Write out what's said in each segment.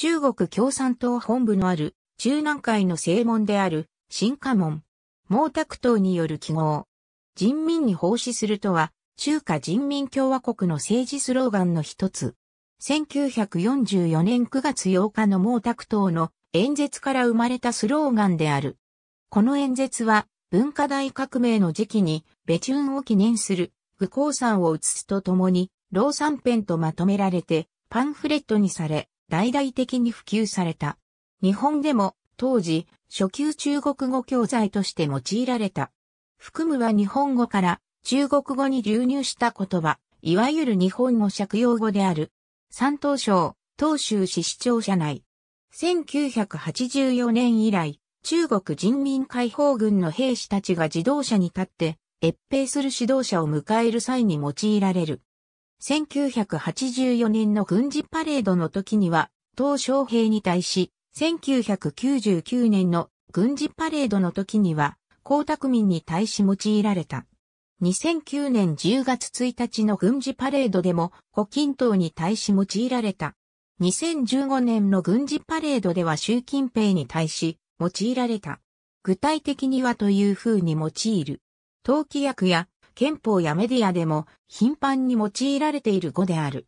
中国共産党本部のある中南海の正門である新華門。毛沢東による記号。人民に奉仕するとは、中華人民共和国の政治スローガンの一つ。1944年9月8日の毛沢東の演説から生まれたスローガンである。この演説は文化大革命の時期にベチュンを記念する愚行山を移すとともに、老三編とまとめられてパンフレットにされ、大々的に普及された。日本でも当時初級中国語教材として用いられた。含むは日本語から中国語に流入した言葉、いわゆる日本語借用語である。山東省、東州市市庁舎内。1984年以来、中国人民解放軍の兵士たちが自動車に立って、越兵する指導者を迎える際に用いられる。1984年の軍事パレードの時には、東昌平に対し、1999年の軍事パレードの時には、江沢民に対し用いられた。2009年10月1日の軍事パレードでも、胡錦涛に対し用いられた。2015年の軍事パレードでは習近平に対し、用いられた。具体的にはという風に用いる。陶器役や憲法やメディアでも頻繁に用いられている語である。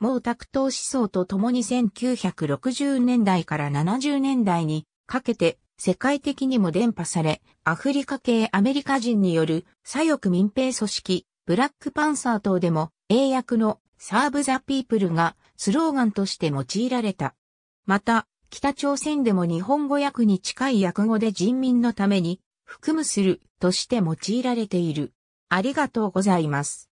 毛沢東思想とともに1960年代から70年代にかけて世界的にも伝播され、アフリカ系アメリカ人による左翼民兵組織、ブラックパンサー等でも英訳のサーブザピープルがスローガンとして用いられた。また、北朝鮮でも日本語訳に近い訳語で人民のために、含むするとして用いられている。ありがとうございます。